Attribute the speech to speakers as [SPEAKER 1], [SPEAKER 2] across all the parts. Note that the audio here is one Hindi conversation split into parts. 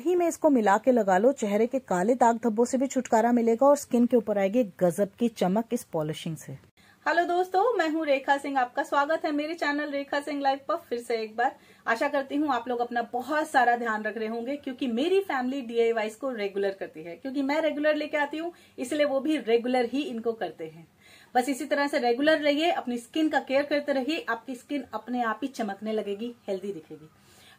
[SPEAKER 1] दही में इसको मिला के लगा लो चेहरे के काले दाग धब्बों से भी छुटकारा मिलेगा और स्किन के ऊपर आएगी गजब की चमक इस पॉलिशिंग से हेलो दोस्तों मैं हूं रेखा सिंह आपका स्वागत है मेरे चैनल रेखा सिंह लाइफ पर फिर से एक बार आशा करती हूं आप लोग अपना बहुत सारा ध्यान रख रहे होंगे क्योंकि मेरी फैमिली डीआईवाईस को रेगुलर करती है क्योंकि मैं रेगुलर लेके आती हूं इसलिए वो भी रेगुलर ही इनको करते हैं बस इसी तरह से रेगुलर रहिए अपनी स्किन का केयर करते रहिए आपकी स्किन अपने आप ही चमकने लगेगी हेल्दी दिखेगी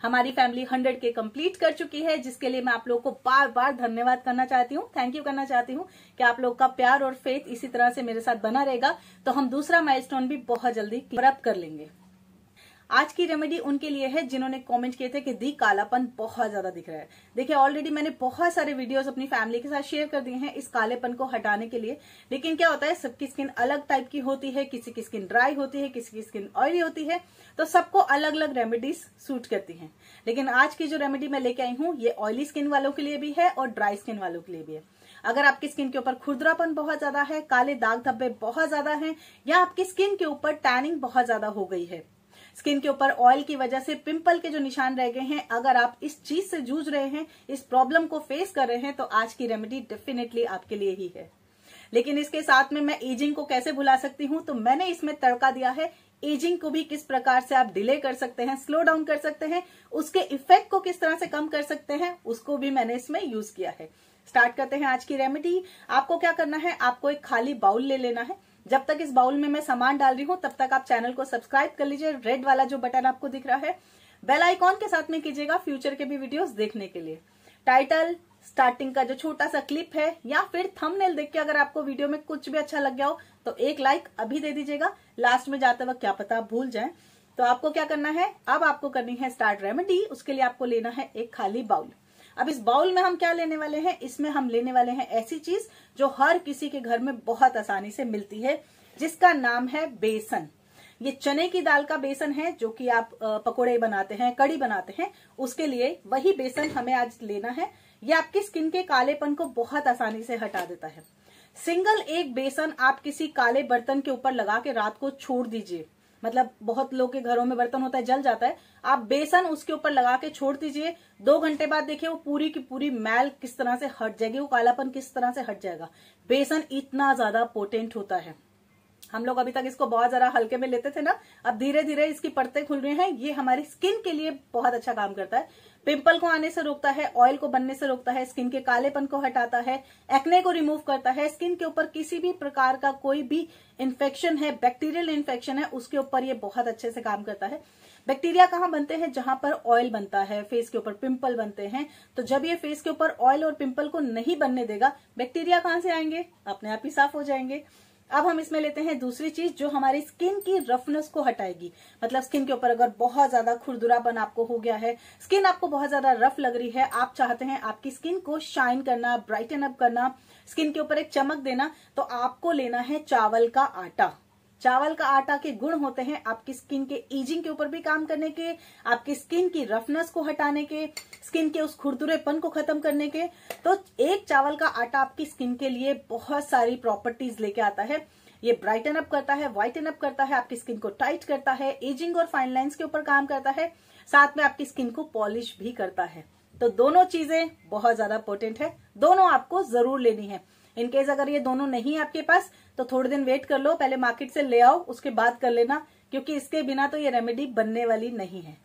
[SPEAKER 1] हमारी फैमिली हंड्रेड के कंप्लीट कर चुकी है जिसके लिए मैं आप लोग को बार बार धन्यवाद करना चाहती हूँ थैंक यू करना चाहती हूँ कि आप लोग का प्यार और फेथ इसी तरह से मेरे साथ बना रहेगा तो हम दूसरा माइल भी बहुत जल्दी क्लियर कर लेंगे आज की रेमेडी उनके लिए है जिन्होंने कमेंट किए थे कि दी कालापन बहुत ज्यादा दिख रहा है देखिए ऑलरेडी मैंने बहुत सारे वीडियोस अपनी फैमिली के साथ शेयर कर दिए हैं इस कालेपन को हटाने के लिए लेकिन क्या होता है सबकी स्किन अलग टाइप की होती है किसी की स्किन ड्राई होती है किसी की स्किन ऑयली होती है तो सबको अलग अलग रेमेडीज सूट करती है लेकिन आज की जो रेमेडी मैं लेके आई हूँ ये ऑयली स्किन वालों के लिए भी है और ड्राई स्किन वालों के लिए भी है अगर आपकी स्किन के ऊपर खुरदरापन बहुत ज्यादा है काले दाग धब्बे बहुत ज्यादा हैं या आपकी स्किन के ऊपर टैनिंग बहुत ज्यादा हो गई है स्किन के ऊपर ऑयल की वजह से पिंपल के जो निशान रह गए हैं अगर आप इस चीज से जूझ रहे हैं इस प्रॉब्लम को फेस कर रहे हैं तो आज की रेमेडी डेफिनेटली आपके लिए ही है लेकिन इसके साथ में मैं एजिंग को कैसे भुला सकती हूँ तो मैंने इसमें तड़का दिया है एजिंग को भी किस प्रकार से आप डिले कर सकते हैं स्लो डाउन कर सकते हैं उसके इफेक्ट को किस तरह से कम कर सकते हैं उसको भी मैंने इसमें यूज किया है स्टार्ट करते हैं आज की रेमेडी आपको क्या करना है आपको एक खाली बाउल ले लेना है जब तक इस बाउल में मैं सामान डाल रही हूँ तब तक आप चैनल को सब्सक्राइब कर लीजिए रेड वाला जो बटन आपको दिख रहा है बेल आइकॉन के साथ में कीजिएगा फ्यूचर के भी वीडियोस देखने के लिए टाइटल स्टार्टिंग का जो छोटा सा क्लिप है या फिर थंबनेल देख के अगर आपको वीडियो में कुछ भी अच्छा लग गया हो तो एक लाइक अभी दे दीजिएगा लास्ट में जाते वक्त क्या पता आप भूल जाए तो आपको क्या करना है अब आपको करनी है स्टार्ट रेमेडी उसके लिए आपको लेना है एक खाली बाउल अब इस बाउल में हम क्या लेने वाले हैं इसमें हम लेने वाले हैं ऐसी चीज जो हर किसी के घर में बहुत आसानी से मिलती है जिसका नाम है बेसन ये चने की दाल का बेसन है जो कि आप पकोड़े बनाते हैं कड़ी बनाते हैं उसके लिए वही बेसन हमें आज लेना है ये आपकी स्किन के कालेपन को बहुत आसानी से हटा देता है सिंगल एक बेसन आप किसी काले बर्तन के ऊपर लगा के रात को छोड़ दीजिए मतलब बहुत लोग के घरों में बर्तन होता है जल जाता है आप बेसन उसके ऊपर लगा के छोड़ दीजिए दो घंटे बाद देखिए वो पूरी की पूरी मैल किस तरह से हट जाएगी वो कालापन किस तरह से हट जाएगा बेसन इतना ज्यादा पोटेंट होता है हम लोग अभी तक इसको बहुत ज्यादा हल्के में लेते थे ना अब धीरे धीरे इसकी परतें खुल रही हैं ये हमारी स्किन के लिए बहुत अच्छा काम करता है पिंपल को आने से रोकता है ऑयल को बनने से रोकता है स्किन के कालेपन को हटाता है एक्ने को रिमूव करता है स्किन के ऊपर किसी भी प्रकार का कोई भी इन्फेक्शन है बैक्टीरियल इन्फेक्शन है उसके ऊपर ये बहुत अच्छे से काम करता है बैक्टीरिया कहाँ बनते हैं जहां पर ऑयल बनता है फेस के ऊपर पिंपल बनते हैं तो जब ये फेस के ऊपर ऑयल और पिंपल को नहीं बनने देगा बैक्टीरिया कहाँ से आएंगे अपने आप ही साफ हो जाएंगे अब हम इसमें लेते हैं दूसरी चीज जो हमारी स्किन की रफनेस को हटाएगी मतलब स्किन के ऊपर अगर बहुत ज्यादा खुरदुरापन आपको हो गया है स्किन आपको बहुत ज्यादा रफ लग रही है आप चाहते हैं आपकी स्किन को शाइन करना ब्राइटन अप करना स्किन के ऊपर एक चमक देना तो आपको लेना है चावल का आटा चावल का आटा के गुण होते हैं आपकी स्किन के एजिंग के ऊपर भी काम करने के आपकी स्किन की रफनेस को हटाने के स्किन के उस खुरदुरेपन को खत्म करने के तो एक चावल का आटा आपकी स्किन के लिए बहुत सारी प्रॉपर्टीज लेके आता है ये ब्राइटन अप करता है व्हाइटन अप करता है आपकी स्किन को टाइट करता है एजिंग और फाइन लाइन्स के ऊपर काम करता है साथ में आपकी स्किन को पॉलिश भी करता है तो दोनों चीजें बहुत ज्यादा इंपोर्टेंट है दोनों आपको जरूर लेनी है इनकेस अगर ये दोनों नहीं है आपके पास तो थोड़े दिन वेट कर लो पहले मार्केट से ले आओ उसके बाद कर लेना क्योंकि इसके बिना तो ये रेमेडी बनने वाली नहीं है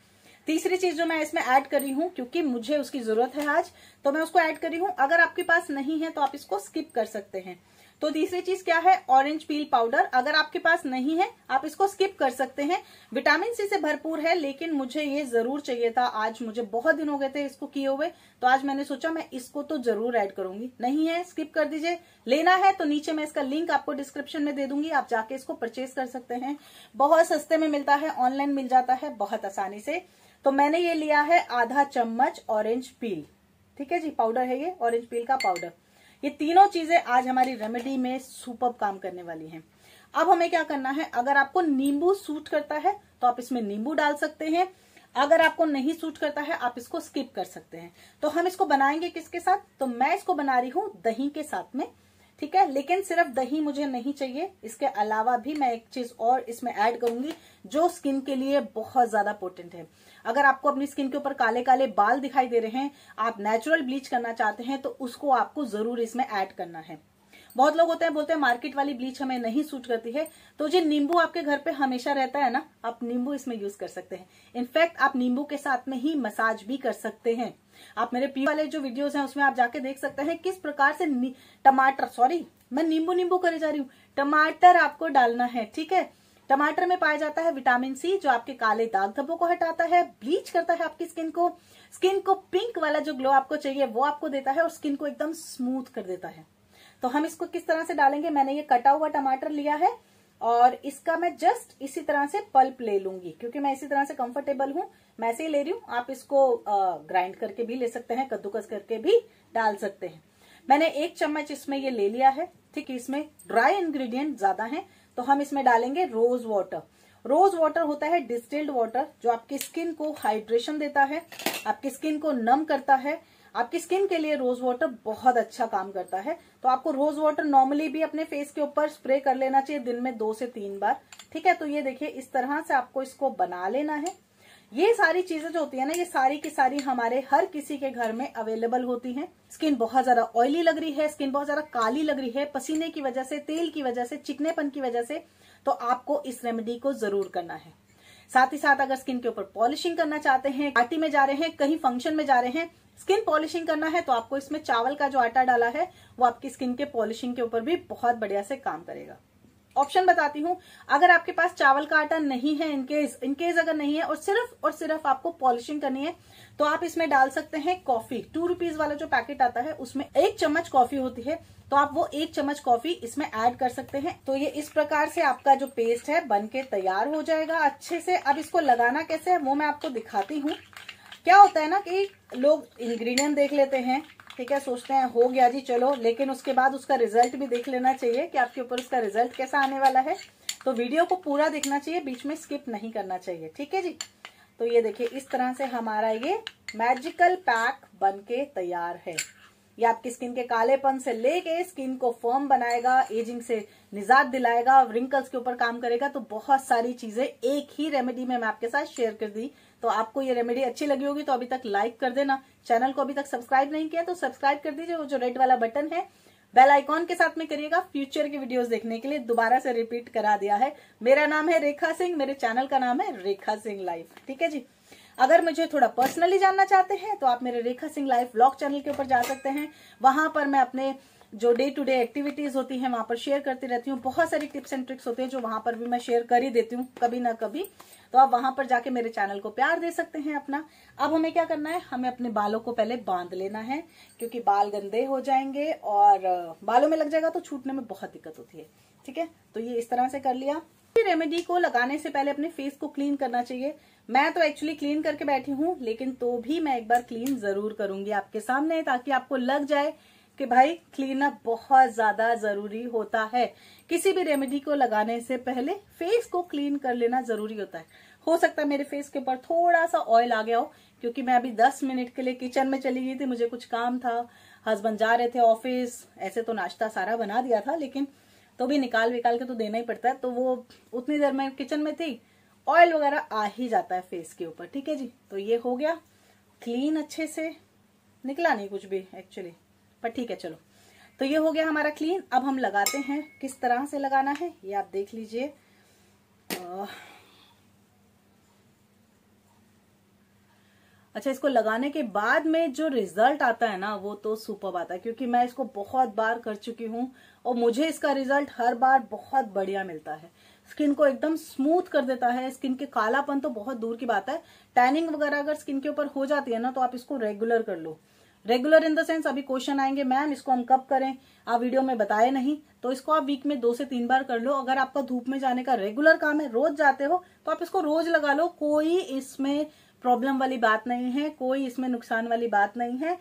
[SPEAKER 1] तीसरी चीज जो मैं इसमें ऐड करी हूँ क्योंकि मुझे उसकी जरूरत है आज तो मैं उसको ऐड करी हूँ अगर आपके पास नहीं है तो आप इसको स्किप कर सकते हैं तो तीसरी चीज क्या है ऑरेंज पील पाउडर अगर आपके पास नहीं है आप इसको स्किप कर सकते हैं विटामिन सी से भरपूर है लेकिन मुझे ये जरूर चाहिए था आज मुझे बहुत दिन हो गए थे इसको किए हुए तो आज मैंने सोचा मैं इसको तो जरूर ऐड करूंगी नहीं है स्किप कर दीजिए लेना है तो नीचे मैं इसका लिंक आपको डिस्क्रिप्शन में दे दूंगी आप जाके इसको परचेज कर सकते हैं बहुत सस्ते में मिलता है ऑनलाइन मिल जाता है बहुत आसानी से तो मैंने ये लिया है आधा चम्मच ऑरेंज पील ठीक है जी पाउडर है ये ऑरेंज पील का पाउडर ये तीनों चीजें आज हमारी रेमेडी में सुपर काम करने वाली हैं अब हमें क्या करना है अगर आपको नींबू सूट करता है तो आप इसमें नींबू डाल सकते हैं अगर आपको नहीं सूट करता है आप इसको स्किप कर सकते हैं तो हम इसको बनाएंगे किसके साथ तो मैं इसको बना रही हूं दही के साथ में ठीक है लेकिन सिर्फ दही मुझे नहीं चाहिए इसके अलावा भी मैं एक चीज और इसमें ऐड करूंगी जो स्किन के लिए बहुत ज्यादा पोटेंट है अगर आपको अपनी स्किन के ऊपर काले काले बाल दिखाई दे रहे हैं आप नेचुरल ब्लीच करना चाहते हैं तो उसको आपको जरूर इसमें ऐड करना है बहुत लोग होते हैं बोलते हैं मार्केट वाली ब्लीच हमें नहीं सूट करती है तो जो नींबू आपके घर पे हमेशा रहता है ना आप नींबू इसमें यूज कर सकते हैं इनफैक्ट आप नींबू के साथ में ही मसाज भी कर सकते हैं आप मेरे पी वाले जो वीडियोस हैं उसमें आप जाके देख सकते हैं किस प्रकार से टमाटर सॉरी मैं नींबू नींबू करे जा रही हूँ टमाटर आपको डालना है ठीक है टमाटर में पाया जाता है विटामिन सी जो आपके काले दाग धब्बों को हटाता है ब्लीच करता है आपकी स्किन को स्किन को पिंक वाला जो ग्लो आपको चाहिए वो आपको देता है और स्किन को एकदम स्मूथ कर देता है तो हम इसको किस तरह से डालेंगे मैंने ये कटा हुआ टमाटर लिया है और इसका मैं जस्ट इसी तरह से पल्प ले लूंगी क्योंकि मैं इसी तरह से कंफर्टेबल हूं मैं से ही ले रही हूं आप इसको ग्राइंड करके भी ले सकते हैं कद्दूकस करके भी डाल सकते हैं मैंने एक चम्मच इसमें ये ले लिया है ठीक है इसमें ड्राई इंग्रेडिएंट ज्यादा है तो हम इसमें डालेंगे रोज वाटर रोज वाटर होता है डिस्टिल्ड वाटर जो आपकी स्किन को हाइड्रेशन देता है आपकी स्किन को नम करता है आपकी स्किन के लिए रोज वाटर बहुत अच्छा काम करता है तो आपको रोज वाटर नॉर्मली भी अपने फेस के ऊपर स्प्रे कर लेना चाहिए दिन में दो से तीन बार ठीक है तो ये देखिए इस तरह से आपको इसको बना लेना है ये सारी चीजें जो होती है ना ये सारी की सारी हमारे हर किसी के घर में अवेलेबल होती हैं स्किन बहुत ज्यादा ऑयली लग रही है स्किन बहुत ज्यादा काली लग रही है पसीने की वजह से तेल की वजह से चिकनेपन की वजह से तो आपको इस रेमेडी को जरूर करना है साथ ही साथ अगर स्किन के ऊपर पॉलिशिंग करना चाहते हैं पार्टी में जा रहे हैं कहीं फंक्शन में जा रहे हैं स्किन पॉलिशिंग करना है तो आपको इसमें चावल का जो आटा डाला है वो आपकी स्किन के पॉलिशिंग के ऊपर भी बहुत बढ़िया से काम करेगा ऑप्शन बताती हूँ अगर आपके पास चावल का आटा नहीं है इनकेस इनकेस अगर नहीं है और सिर्फ और सिर्फ आपको पॉलिशिंग करनी है तो आप इसमें डाल सकते हैं कॉफी टू रुपीज वाला जो पैकेट आता है उसमें एक चम्मच कॉफी होती है तो आप वो एक चम्मच कॉफी इसमें ऐड कर सकते हैं तो ये इस प्रकार से आपका जो पेस्ट है बन के तैयार हो जाएगा अच्छे से अब इसको लगाना कैसे है वो मैं आपको दिखाती हूँ क्या होता है ना कि लोग इंग्रेडिएंट देख लेते हैं ठीक है सोचते हैं हो गया जी चलो लेकिन उसके बाद उसका रिजल्ट भी देख लेना चाहिए कि आपके ऊपर उसका रिजल्ट कैसा आने वाला है तो वीडियो को पूरा देखना चाहिए बीच में स्किप नहीं करना चाहिए ठीक है जी तो ये देखिए इस तरह से हमारा ये मैजिकल पैक बनके तैयार है ये आपकी स्किन के कालेपन से लेके स्किन को फर्म बनाएगा एजिंग से निजात दिलाएगा रिंकल्स के ऊपर काम करेगा तो बहुत सारी चीजें एक ही रेमेडी में मैं आपके साथ शेयर कर दी तो आपको ये रेमेडी अच्छी लगी होगी तो अभी तक लाइक कर देना चैनल को अभी तक सब्सक्राइब नहीं किया तो सब्सक्राइब कर दीजिए वो जो रेड वाला बटन है बेल आइकॉन के साथ में करिएगा फ्यूचर के वीडियोस देखने के लिए दोबारा से रिपीट करा दिया है मेरा नाम है रेखा सिंह मेरे चैनल का नाम है रेखा सिंह लाइव ठीक है जी अगर मुझे थोड़ा पर्सनली जानना चाहते हैं तो आप मेरे Rekha Singh life blog channel के ऊपर जा सकते हैं वहां पर मैं अपने जो डे टू डे एक्टिविटीज होती है वहां पर शेयर करती रहती हूँ बहुत सारी टिप्स एंड ट्रिक्स होते हैं जो वहां पर भी मैं शेयर कर ही देती हूँ कभी ना कभी तो आप वहां पर जाके मेरे चैनल को प्यार दे सकते हैं अपना अब हमें क्या करना है हमें अपने बालों को पहले बांध लेना है क्योंकि बाल गंदे हो जाएंगे और बालों में लग जाएगा तो छूटने में बहुत दिक्कत होती है ठीक है तो ये इस तरह से कर लिया रेमेडी को लगाने से पहले अपने फेस को क्लीन करना चाहिए मैं तो एक्चुअली क्लीन करके बैठी हूँ लेकिन तो भी मैं एक बार क्लीन जरूर करूंगी आपके सामने ताकि आपको लग जाए कि भाई क्लीन अप बहुत ज्यादा जरूरी होता है किसी भी रेमेडी को लगाने से पहले फेस को क्लीन कर लेना जरूरी होता है हो सकता है मेरे फेस के ऊपर थोड़ा सा ऑयल आ गया हो क्योंकि मैं अभी 10 मिनट के लिए किचन में चली गई थी मुझे कुछ काम था हस्बैंड जा रहे थे ऑफिस ऐसे तो नाश्ता सारा बना दिया था लेकिन तो भी निकाल विकाल के तो देना ही पड़ता है तो वो उतनी देर में किचन में थी ऑयल वगैरह आ ही जाता है फेस के ऊपर ठीक है जी तो ये हो गया क्लीन अच्छे से निकला नहीं कुछ भी एक्चुअली पर ठीक है चलो तो ये हो गया हमारा क्लीन अब हम लगाते हैं किस तरह से लगाना है ये आप देख लीजिए अच्छा इसको लगाने के बाद में जो रिजल्ट आता है ना वो तो सुपर आता है क्योंकि मैं इसको बहुत बार कर चुकी हूँ और मुझे इसका रिजल्ट हर बार बहुत बढ़िया मिलता है स्किन को एकदम स्मूथ कर देता है स्किन के कालापन तो बहुत दूर की बात है टैनिंग वगैरह अगर स्किन के ऊपर हो जाती है ना तो आप इसको रेगुलर कर लो रेगुलर इन द सेंस अभी क्वेश्चन आएंगे मैम इसको हम कब करें आप वीडियो में बताए नहीं तो इसको आप वीक में दो से तीन बार कर लो अगर आपका धूप में जाने का रेगुलर काम है रोज जाते हो तो आप इसको रोज लगा लो कोई इसमें प्रॉब्लम वाली बात नहीं है कोई इसमें नुकसान वाली बात नहीं है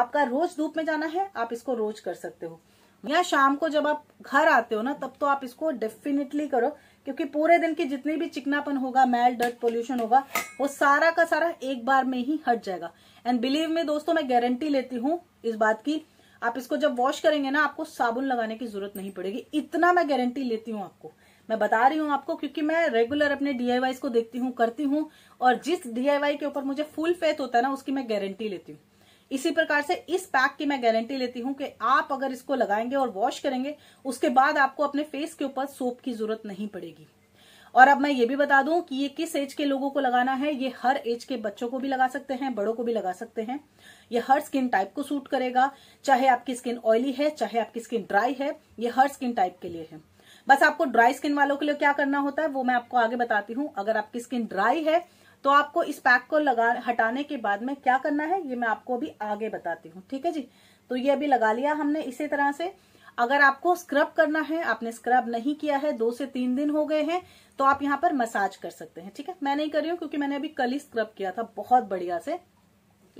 [SPEAKER 1] आपका रोज धूप में जाना है आप इसको रोज कर सकते हो या शाम को जब आप घर आते हो ना तब तो आप इसको डेफिनेटली करो क्योंकि पूरे दिन की जितनी भी चिकनापन होगा मैल डर्ट पोल्यूशन होगा वो सारा का सारा एक बार में ही हट जाएगा एंड बिलीव में दोस्तों मैं गारंटी लेती हूँ इस बात की आप इसको जब वॉश करेंगे ना आपको साबुन लगाने की जरूरत नहीं पड़ेगी इतना मैं गारंटी लेती हूँ आपको मैं बता रही हूँ आपको क्योंकि मैं रेगुलर अपने डीआईवाई को देखती हूँ करती हूँ और जिस डीआईवाई के ऊपर मुझे फुल फेथ होता है ना उसकी मैं गारंटी लेती हूँ इसी प्रकार से इस पैक की मैं गारंटी लेती हूँ कि आप अगर इसको लगाएंगे और वॉश करेंगे उसके बाद आपको अपने फेस के ऊपर सोप की जरूरत नहीं पड़ेगी और अब मैं ये भी बता दूं कि ये किस एज के लोगों को लगाना है ये हर एज के बच्चों को भी लगा सकते हैं बड़ों को भी लगा सकते हैं ये हर स्किन टाइप को सूट करेगा चाहे आपकी स्किन ऑयली है चाहे आपकी स्किन ड्राई है ये हर स्किन टाइप के लिए है बस आपको ड्राई स्किन वालों के लिए क्या करना होता है वो मैं आपको आगे बताती हूँ अगर आपकी स्किन ड्राई है तो आपको इस पैक को लगा हटाने के बाद में क्या करना है ये मैं आपको अभी आगे बताती हूँ ठीक है जी तो ये अभी लगा लिया हमने इसी तरह से अगर आपको स्क्रब करना है आपने स्क्रब नहीं किया है दो से तीन दिन हो गए हैं तो आप यहाँ पर मसाज कर सकते हैं ठीक है मैं नहीं कर रही हूँ क्योंकि मैंने अभी कल ही स्क्रब किया था बहुत बढ़िया से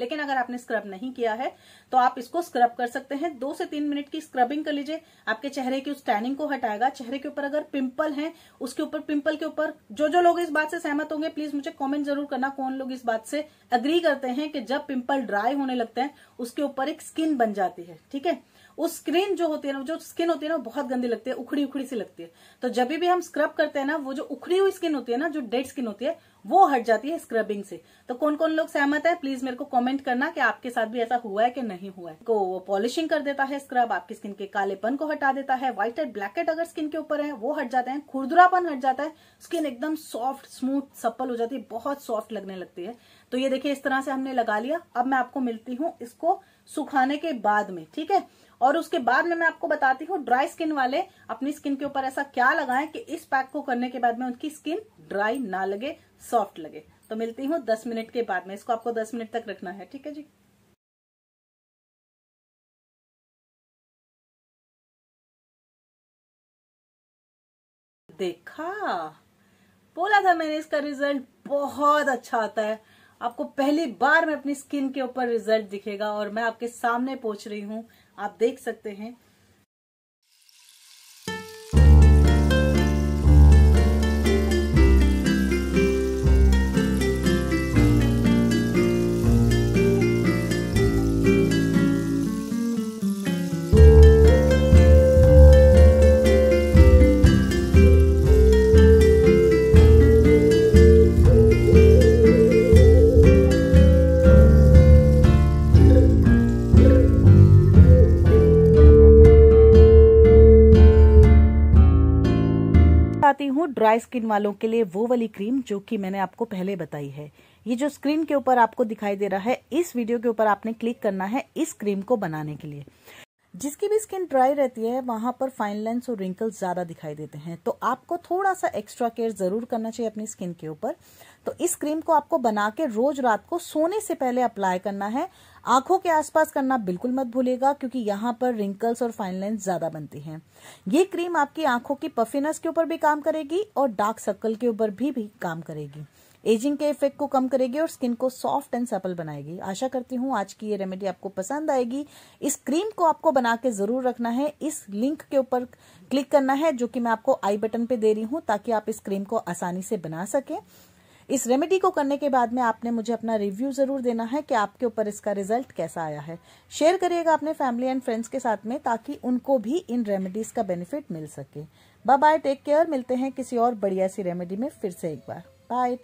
[SPEAKER 1] लेकिन अगर आपने स्क्रब नहीं किया है तो आप इसको स्क्रब कर सकते हैं दो से तीन मिनट की स्क्रबिंग कर लीजिए आपके चेहरे की उस टैनिंग को हटाएगा चेहरे के ऊपर अगर पिंपल है उसके ऊपर पिंपल के ऊपर जो जो लोग इस बात से सहमत होंगे प्लीज मुझे कॉमेंट जरूर करना कौन लोग इस बात से अग्री करते हैं कि जब पिंपल ड्राई होने लगते हैं उसके ऊपर एक स्किन बन जाती है ठीक है उस स्क्रीन जो होती है ना जो स्किन होती है ना बहुत गंदी लगती है उखड़ी उखड़ी सी लगती है तो जब भी हम स्क्रब करते हैं ना वो जो उखड़ी हुई स्किन होती है ना जो डेड स्किन होती है वो हट जाती है स्क्रबिंग से तो कौन कौन लोग सहमत है प्लीज मेरे को कमेंट करना कि आपके साथ भी ऐसा हुआ है कि नहीं हुआ है को वो पॉलिशिंग कर देता है स्क्रब आपकी स्किन के कालेपन को हटा देता है व्हाइट एड ब्लैक अगर स्किन के ऊपर है वो हट जाते हैं खुरदुरापन हट जाता है स्किन एकदम सॉफ्ट स्मूथ सप्पल हो जाती है बहुत सॉफ्ट लगने लगती है तो ये देखिए इस तरह से हमने लगा लिया अब मैं आपको मिलती हूँ इसको सुखाने के बाद में ठीक है और उसके बाद में मैं आपको बताती हूँ ड्राई स्किन वाले अपनी स्किन के ऊपर ऐसा क्या लगाएं कि इस पैक को करने के बाद में उनकी स्किन ड्राई ना लगे सॉफ्ट लगे तो मिलती हूँ दस मिनट के बाद में इसको आपको दस मिनट तक रखना है ठीक है जी देखा बोला था मैंने इसका रिजल्ट बहुत अच्छा आता है आपको पहली बार में अपनी स्किन के ऊपर रिजल्ट दिखेगा और मैं आपके सामने पूछ रही हूँ आप देख सकते हैं ड्राई स्किन वालों के लिए वो वाली क्रीम जो कि मैंने आपको पहले बताई है ये जो स्क्रीन के ऊपर आपको दिखाई दे रहा है इस वीडियो के ऊपर आपने क्लिक करना है इस क्रीम को बनाने के लिए जिसकी भी स्किन ड्राई रहती है वहां पर फाइन लाइन्स और रिंकल्स ज़्यादा दिखाई देते हैं तो आपको थोड़ा सा एक्स्ट्रा केयर ज़रूर करना चाहिए अपनी स्किन के ऊपर तो इस क्रीम को आपको बना के रोज रात को सोने से पहले अप्लाई करना है आंखों के आसपास करना बिल्कुल मत भूलेगा क्योंकि यहां पर रिंकल्स और फाइन लाइन्स ज़्यादा बनती हैं ये क्रीम आपकी आंखों की पफिनेस के ऊपर भी काम करेगी और डार्क सर्कल के ऊपर भी, भी काम करेगी एजिंग के इफेक्ट को कम करेगी और स्किन को सॉफ्ट एंड सपल बनाएगी आशा करती हूँ आज की ये रेमेडी आपको पसंद आएगी इस क्रीम को आपको बना के जरूर रखना है इस लिंक के ऊपर क्लिक करना है जो कि मैं आपको आई बटन पे दे रही हूँ ताकि आप इस क्रीम को आसानी से बना सके इस रेमेडी को करने के बाद में आपने मुझे अपना रिव्यू जरूर देना है कि आपके ऊपर इसका रिजल्ट कैसा आया है शेयर करिएगा अपने फैमिली एंड फ्रेंड्स के साथ में ताकि उनको भी इन रेमेडीज का बेनिफिट मिल सके बाय बाय टेक केयर मिलते हैं किसी और बढ़िया सी रेमेडी में फिर से एक बार बाय